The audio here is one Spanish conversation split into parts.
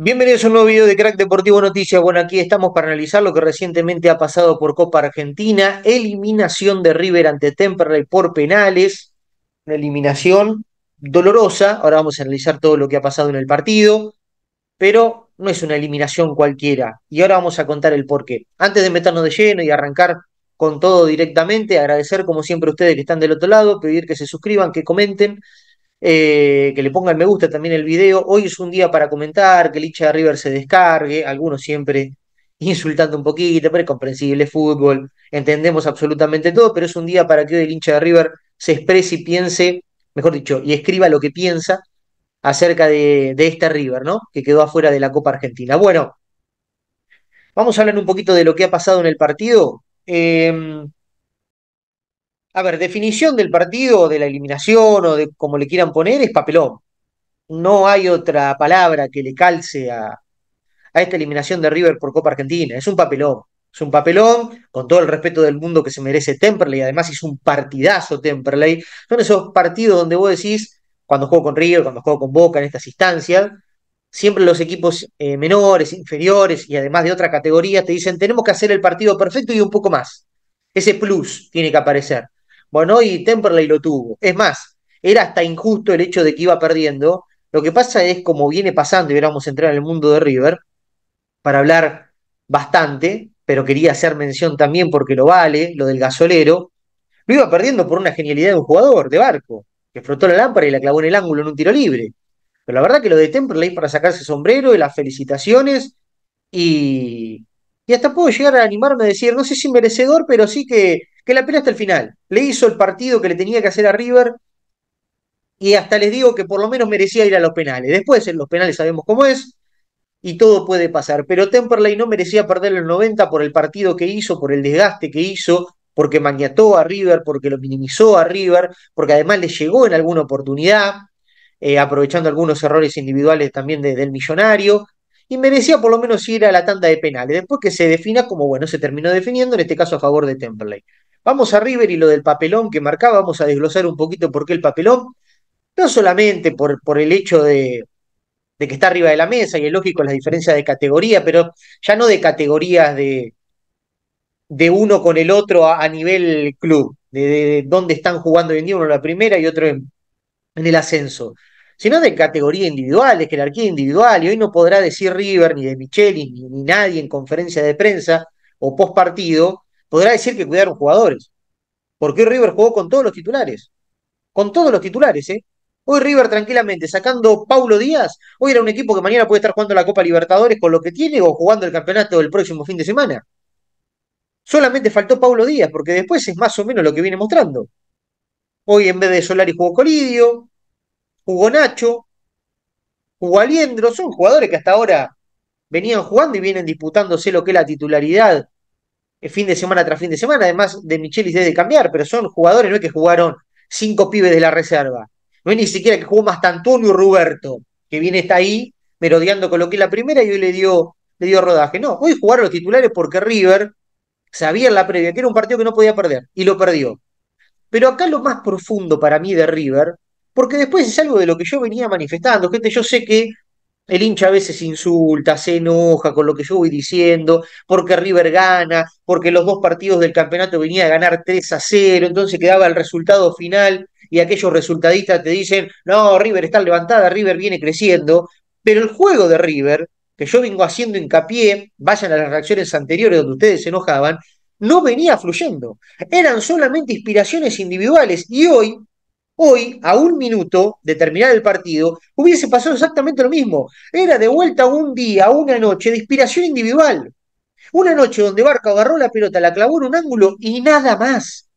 Bienvenidos a un nuevo video de Crack Deportivo Noticias. Bueno, aquí estamos para analizar lo que recientemente ha pasado por Copa Argentina. Eliminación de River ante Temperley por penales. Una eliminación dolorosa. Ahora vamos a analizar todo lo que ha pasado en el partido. Pero no es una eliminación cualquiera. Y ahora vamos a contar el porqué. Antes de meternos de lleno y arrancar con todo directamente, agradecer como siempre a ustedes que están del otro lado, pedir que se suscriban, que comenten, eh, que le pongan me gusta también el video. Hoy es un día para comentar, que el hincha de River se descargue, algunos siempre insultando un poquito, pero es comprensible, fútbol, entendemos absolutamente todo, pero es un día para que hoy el hincha de River se exprese y piense, mejor dicho, y escriba lo que piensa acerca de, este River, ¿no? Que quedó afuera de la Copa Argentina. Bueno, vamos a hablar un poquito de lo que ha pasado en el partido. Eh, a ver, definición del partido, de la eliminación o de como le quieran poner, es papelón. No hay otra palabra que le calce a, esta eliminación de River por Copa Argentina. Es un papelón. Es un papelón, con todo el respeto del mundo que se merece Temperley. Además, es un partidazo Temperley. Son esos partidos donde vos decís, cuando juego con River, cuando juego con Boca en estas instancias, siempre los equipos eh, menores, inferiores y además de otra categoría te dicen, tenemos que hacer el partido perfecto y un poco más. Ese plus tiene que aparecer. Bueno, y Temperley lo tuvo. Es más, era hasta injusto el hecho de que iba perdiendo. Lo que pasa es, como viene pasando, y a entrar en el mundo de River, para hablar bastante, pero quería hacer mención también porque lo vale, lo del gasolero, lo iba perdiendo por una genialidad de un jugador de barco, que frotó la lámpara y la clavó en el ángulo en un tiro libre. Pero la verdad que lo de Temperley para sacarse sombrero y las felicitaciones y, y hasta puedo llegar a animarme a decir, no sé si merecedor, pero sí que que la pelea hasta el final. Le hizo el partido que le tenía que hacer a River y hasta les digo que por lo menos merecía ir a los penales. Después en los penales sabemos cómo es y todo puede pasar, pero Temperley no merecía perder el 90 por el partido que hizo, por el desgaste que hizo, porque maniató a River, porque lo minimizó a River, porque además le llegó en alguna oportunidad, eh, aprovechando algunos errores individuales también del millonario. Y merecía por lo menos ir a la tanda de penales, después que se defina como bueno, se terminó definiendo, en este caso a favor de Temperley. Vamos a River y lo del papelón que marcaba, vamos a desglosar un poquito por qué el papelón, no solamente por, el hecho de, que está arriba de la mesa y es lógico la diferencia de categoría, pero ya no de categorías de, de uno con el otro a, nivel club, de, dónde están jugando hoy en día, uno en la primera y otro en, el ascenso, sino de categoría individual, de jerarquía individual, y hoy no podrá decir River, ni de Micheli, ni, ni nadie en conferencia de prensa o post partido podrá decir que cuidaron jugadores. Porque hoy River jugó con todos los titulares. Con todos los titulares, ¿eh? Hoy River tranquilamente, sacando Paulo Díaz, hoy era un equipo que mañana puede estar jugando la Copa Libertadores con lo que tiene o jugando el campeonato del próximo fin de semana. Solamente faltó Paulo Díaz, porque después es más o menos lo que viene mostrando. Hoy en vez de Solari jugó Colidio, jugó Nacho, jugó Aliendro, son jugadores que hasta ahora venían jugando y vienen disputándose lo que es la titularidad fin de semana tras fin de semana, además de Michelis debe cambiar, pero son jugadores, no es que jugaron cinco pibes de la reserva, no es ni siquiera que jugó más Tantonio y Ruberto, que viene está ahí merodeando con lo que es la primera y hoy le dio, le dio rodaje. No, hoy jugaron los titulares porque River sabía en la previa que era un partido que no podía perder y lo perdió. Pero acá lo más profundo para mí de River, porque después es algo de lo que yo venía manifestando, gente, yo sé que el hincha a veces insulta, se enoja con lo que yo voy diciendo, porque River gana, porque los dos partidos del campeonato venía a ganar 3 a 0, entonces quedaba el resultado final y aquellos resultadistas te dicen, no, River está levantada, River viene creciendo, pero el juego de River, que yo vengo haciendo hincapié, vayan a las reacciones anteriores donde ustedes se enojaban, no venía fluyendo, eran solamente inspiraciones individuales y hoy Hoy, a un minuto de terminar el partido, hubiese pasado exactamente lo mismo. Era de vuelta un día, una noche de inspiración individual. Una noche donde Barca agarró la pelota, la clavó en un ángulo y nada más.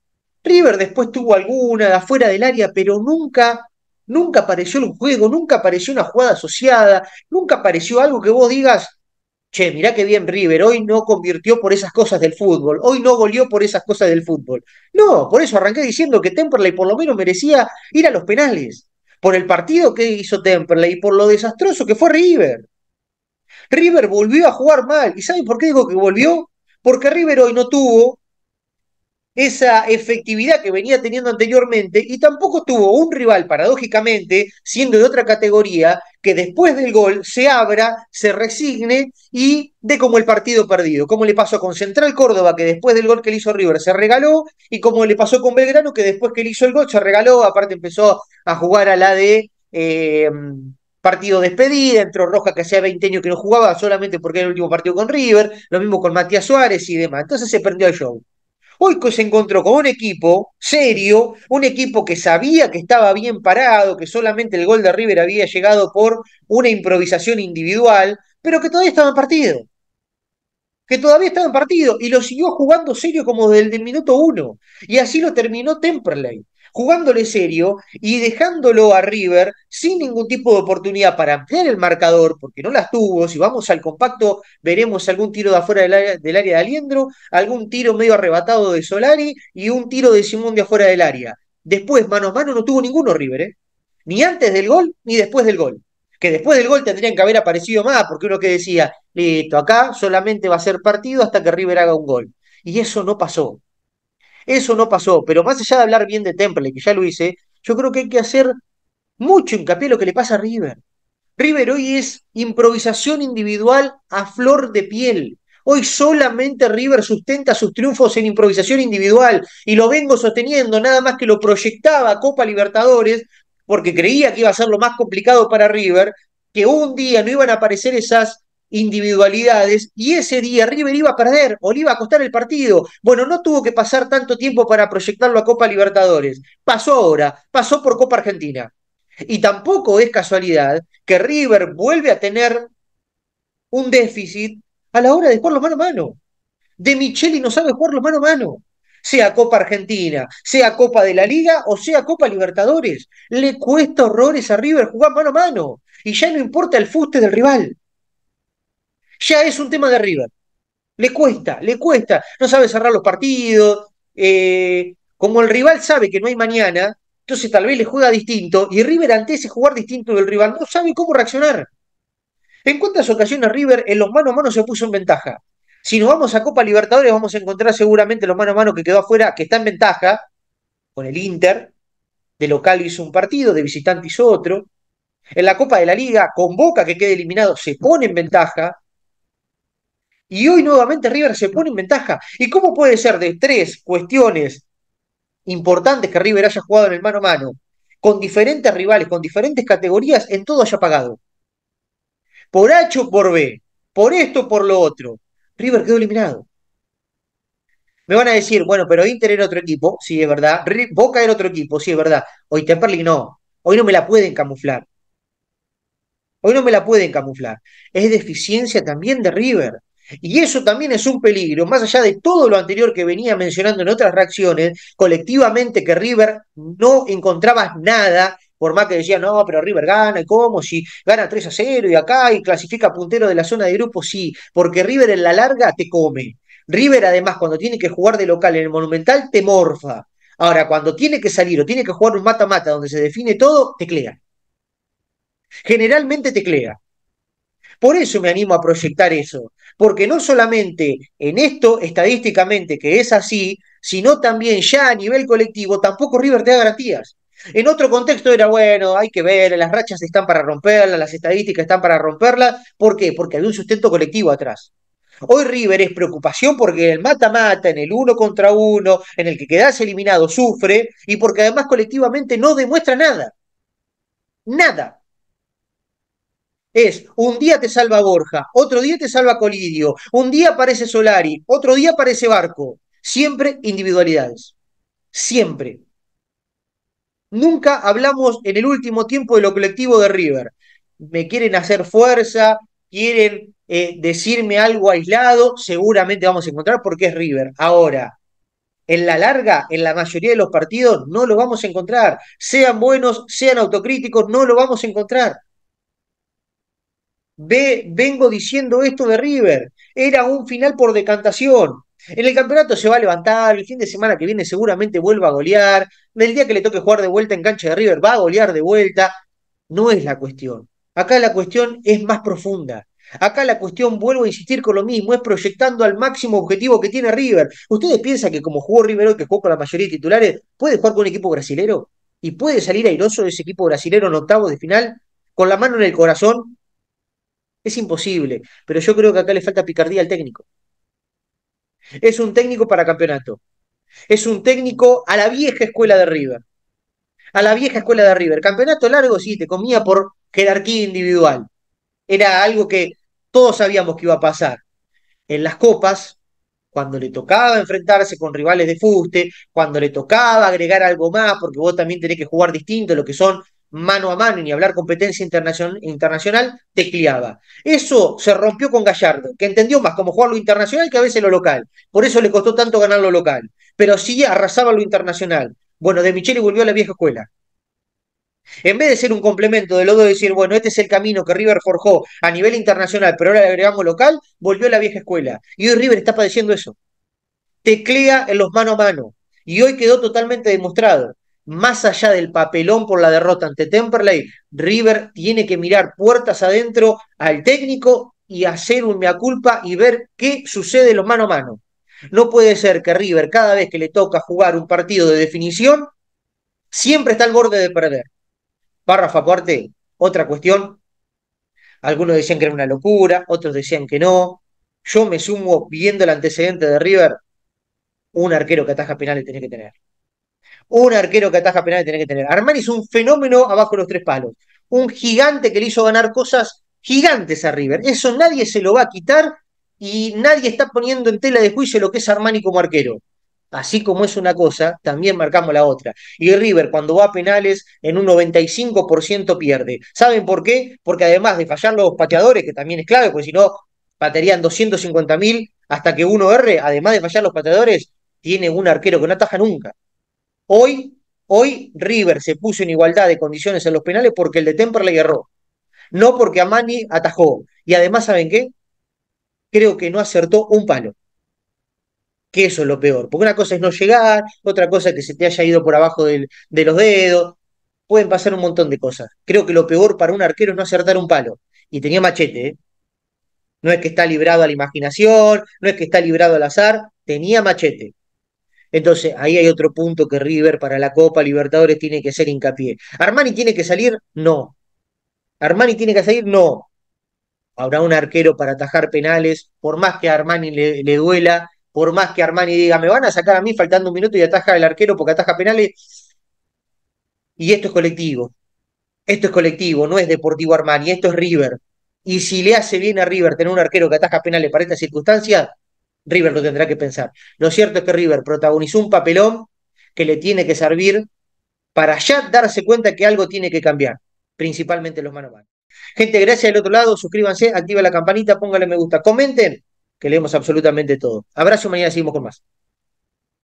River después tuvo alguna afuera del área, pero nunca, nunca apareció el juego, nunca apareció una jugada asociada, nunca apareció algo que vos digas, che, mirá qué bien River, hoy no convirtió por esas cosas del fútbol, hoy no goleó por esas cosas del fútbol. No, por eso arranqué diciendo que Temperley por lo menos merecía ir a los penales, por el partido que hizo Temperley y por lo desastroso que fue River. River volvió a jugar mal, ¿y saben por qué digo que volvió? Porque River hoy no tuvo esa efectividad que venía teniendo anteriormente y tampoco tuvo un rival, paradójicamente, siendo de otra categoría, que después del gol se abra, se resigne y dé como el partido perdido, como le pasó con Central Córdoba, que después del gol que le hizo River se regaló, y como le pasó con Belgrano, que después que le hizo el gol se regaló, aparte empezó a jugar a la de... Eh, partido despedida, entró Roja que hacía 20 años que no jugaba solamente porque era el último partido con River, lo mismo con Matías Suárez y demás. Entonces se perdió el show. Hoy se encontró con un equipo serio, un equipo que sabía que estaba bien parado, que solamente el gol de River había llegado por una improvisación individual, pero que todavía estaba en partido. Que todavía estaba en partido y lo siguió jugando serio como desde el minuto uno. Y así lo terminó Temperley jugándole serio y dejándolo a River sin ningún tipo de oportunidad para ampliar el marcador, porque no las tuvo. Si vamos al compacto, veremos algún tiro de afuera del área, de Aliendro, algún tiro medio arrebatado de Solari y un tiro de Simón de afuera del área. Después, mano a mano, no tuvo ninguno River, ¿eh? ni antes del gol ni después del gol. Que después del gol tendrían que haber aparecido más, porque uno que decía, listo, acá solamente va a ser partido hasta que River haga un gol. Y eso no pasó. Eso no pasó, pero más allá de hablar bien de Temple, que ya lo hice, yo creo que hay que hacer mucho hincapié en lo que le pasa a River. River hoy es improvisación individual a flor de piel. Hoy solamente River sustenta sus triunfos en improvisación individual y lo vengo sosteniendo, nada más que lo proyectaba Copa Libertadores porque creía que iba a ser lo más complicado para River, que un día no iban a aparecer esas individualidades y ese día River iba a perder o le iba a costar el partido. Bueno, no tuvo que pasar tanto tiempo para proyectarlo a Copa Libertadores. Pasó ahora, pasó por Copa Argentina. Y tampoco es casualidad que River vuelve a tener un déficit a la hora de jugar los mano a mano. De Micheli no sabe jugar los mano a mano. Sea Copa Argentina, sea Copa de la Liga o sea Copa Libertadores. Le cuesta horrores a River jugar mano a mano. Y ya no importa el fuste del rival ya es un tema de River. Le cuesta, le cuesta. No sabe cerrar los partidos. Eh, como el rival sabe que no hay mañana, entonces tal vez le juega distinto. Y River, ante ese jugar distinto del rival, no sabe cómo reaccionar. ¿En cuántas ocasiones River en los mano a mano se puso en ventaja? Si nos vamos a Copa Libertadores, vamos a encontrar seguramente los mano a mano que quedó afuera, que está en ventaja con el Inter. De local hizo un partido, de visitante hizo otro. En la Copa de la Liga, con Boca que quede eliminado, se pone en ventaja. Y hoy nuevamente River se pone en ventaja. ¿Y cómo puede ser de tres cuestiones importantes que River haya jugado en el mano a mano, con diferentes rivales, con diferentes categorías, en todo haya pagado? Por H o por B, por esto o por lo otro. River quedó eliminado. Me van a decir, bueno, pero Inter era otro equipo, sí, es verdad. Boca era otro equipo, sí, es verdad. Hoy Temperley no. Hoy no me la pueden camuflar. Hoy no me la pueden camuflar. Es deficiencia también de River. Y eso también es un peligro, más allá de todo lo anterior que venía mencionando en otras reacciones, colectivamente que River no encontraba nada por más que decían, no, pero River gana, ¿y cómo? Si gana 3 a 0 y acá y clasifica puntero de la zona de grupo, sí, porque River en la larga te come. River además cuando tiene que jugar de local en el Monumental te morfa. Ahora, cuando tiene que salir o tiene que jugar un mata-mata donde se define todo, teclea. Generalmente teclea. Por eso me animo a proyectar eso porque no solamente en esto estadísticamente que es así, sino también ya a nivel colectivo, tampoco River te da garantías. En otro contexto era, bueno, hay que ver, las rachas están para romperlas, las estadísticas están para romperlas. ¿Por qué? Porque había un sustento colectivo atrás. Hoy River es preocupación porque el mata-mata, en el uno contra uno, en el que quedás eliminado, sufre y porque además colectivamente no demuestra nada. Nada. Es un día te salva Borja, otro día te salva Colidio, un día aparece Solari, otro día aparece Barco. Siempre individualidades. Siempre. Nunca hablamos en el último tiempo de lo colectivo de River. Me quieren hacer fuerza, quieren eh, decirme algo aislado, seguramente vamos a encontrar porque es River. Ahora, en la larga, en la mayoría de los partidos, no lo vamos a encontrar. Sean buenos, sean autocríticos, no lo vamos a encontrar. Ve, vengo diciendo esto de River. Era un final por decantación. En el campeonato se va a levantar, el fin de semana que viene seguramente vuelva a golear, el día que le toque jugar de vuelta en cancha de River va a golear de vuelta. No es la cuestión. Acá la cuestión es más profunda. Acá la cuestión, vuelvo a insistir con lo mismo, es proyectando al máximo objetivo que tiene River. ¿Ustedes piensan que como jugó River hoy, que jugó con la mayoría de titulares, puede jugar con un equipo brasilero? ¿Y puede salir airoso de ese equipo brasilero en octavos de final? Con la mano en el corazón, es imposible, pero yo creo que acá le falta picardía al técnico. Es un técnico para campeonato. Es un técnico a la vieja escuela de River. A la vieja escuela de River. Campeonato largo, sí, te comía por jerarquía individual. Era algo que todos sabíamos que iba a pasar. En las copas, cuando le tocaba enfrentarse con rivales de fuste, cuando le tocaba agregar algo más, porque vos también tenés que jugar distinto, lo que son mano a mano ni hablar competencia internacional, tecleaba. Eso se rompió con Gallardo, que entendió más cómo jugar lo internacional que a veces lo local. Por eso le costó tanto ganar lo local. Pero sí arrasaba lo internacional. Bueno, de Micheli volvió a la vieja escuela. En vez de ser un complemento de lodo de decir, bueno, este es el camino que River forjó a nivel internacional, pero ahora le agregamos local, volvió a la vieja escuela. Y hoy River está padeciendo eso. Teclea en los mano a mano. Y hoy quedó totalmente demostrado más allá del papelón por la derrota ante Temperley, River tiene que mirar puertas adentro al técnico y hacer un mea culpa y ver qué sucede los mano a mano. No puede ser que River, cada vez que le toca jugar un partido de definición, siempre está al borde de perder. Párrafo aparte, otra cuestión. Algunos decían que era una locura, otros decían que no. Yo me sumo viendo el antecedente de River, un arquero que ataja penales tiene que tener un arquero que ataja penales tiene que tener. Armani es un fenómeno abajo de los tres palos, un gigante que le hizo ganar cosas gigantes a River. Eso nadie se lo va a quitar y nadie está poniendo en tela de juicio lo que es Armani como arquero. Así como es una cosa, también marcamos la otra. Y River, cuando va a penales, en un 95% pierde. ¿Saben por qué? Porque además de fallar los pateadores, que también es clave, porque si no, patearían 250.000 hasta que uno erre, además de fallar los pateadores, tiene un arquero que no ataja nunca. Hoy, hoy River se puso en igualdad de condiciones en los penales porque el de le erró, no porque Amani atajó. Y además, ¿saben qué? Creo que no acertó un palo. Que eso es lo peor. Porque una cosa es no llegar, otra cosa es que se te haya ido por abajo del, de los dedos. Pueden pasar un montón de cosas. Creo que lo peor para un arquero es no acertar un palo. Y tenía machete, ¿eh? No es que está librado a la imaginación, no es que está librado al azar, tenía machete. Entonces, ahí hay otro punto que River para la Copa Libertadores tiene que ser hincapié. ¿Armani tiene que salir? No. ¿Armani tiene que salir? No. Habrá un arquero para atajar penales, por más que a Armani le, duela, por más que Armani diga, me van a sacar a mí faltando un minuto y ataja el arquero porque ataja penales. Y esto es colectivo. Esto es colectivo, no es Deportivo Armani, esto es River. Y si le hace bien a River tener un arquero que ataja penales para esta circunstancia, River lo tendrá que pensar. Lo cierto es que River protagonizó un papelón que le tiene que servir para ya darse cuenta que algo tiene que cambiar, principalmente los manos Gente, gracias del otro lado, suscríbanse, activa la campanita, pónganle me gusta, comenten, que leemos absolutamente todo. Abrazo, mañana seguimos con más.